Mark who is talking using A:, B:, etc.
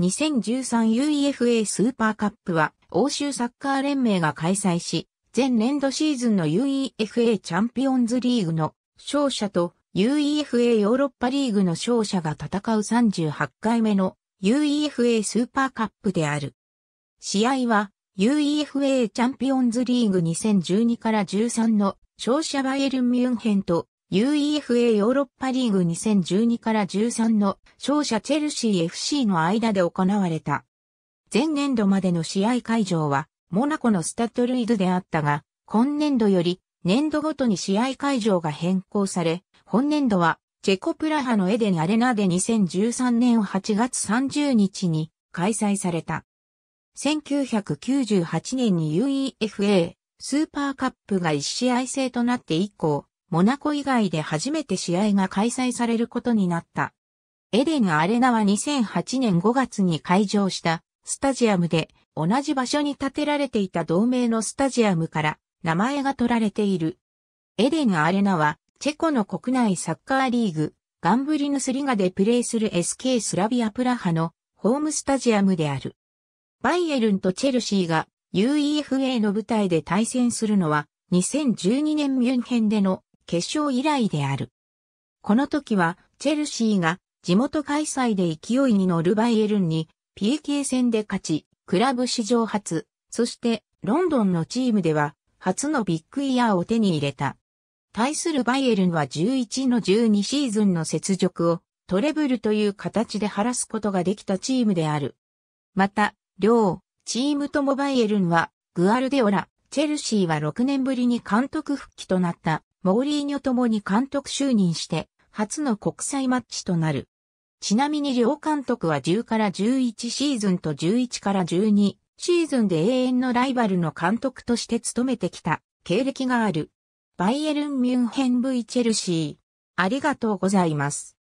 A: 2013UEFA スーパーカップは欧州サッカー連盟が開催し、前年度シーズンの UEFA チャンピオンズリーグの勝者と UEFA ヨーロッパリーグの勝者が戦う38回目の UEFA スーパーカップである。試合は UEFA チャンピオンズリーグ2012から13の勝者バイエルミュンヘンと UEFA ヨーロッパリーグ2012から13の勝者チェルシー FC の間で行われた。前年度までの試合会場はモナコのスタッドルイズであったが、今年度より年度ごとに試合会場が変更され、本年度はチェコプラハのエデンアレナで2013年8月30日に開催された。1998年に UEFA スーパーカップが1試合制となって以降、モナコ以外で初めて試合が開催されることになった。エデン・アレナは2008年5月に開場したスタジアムで同じ場所に建てられていた同盟のスタジアムから名前が取られている。エデン・アレナはチェコの国内サッカーリーグガンブリヌスリガでプレーする SK スラビアプラハのホームスタジアムである。バイエルンとチェルシーが UEFA の舞台で対戦するのは2012年ミュンヘンでの決勝以来である。この時は、チェルシーが地元開催で勢いに乗るバイエルンに PK 戦で勝ち、クラブ史上初、そしてロンドンのチームでは初のビッグイヤーを手に入れた。対するバイエルンは11の12シーズンの雪辱をトレブルという形で晴らすことができたチームである。また、両チームともバイエルンはグアルデオラ、チェルシーは6年ぶりに監督復帰となったモーリーニョともに監督就任して、初の国際マッチとなる。ちなみに両監督は10から11シーズンと11から12シーズンで永遠のライバルの監督として務めてきた経歴がある。バイエルン・ミュンヘン V チェルシー。ありがとうございます。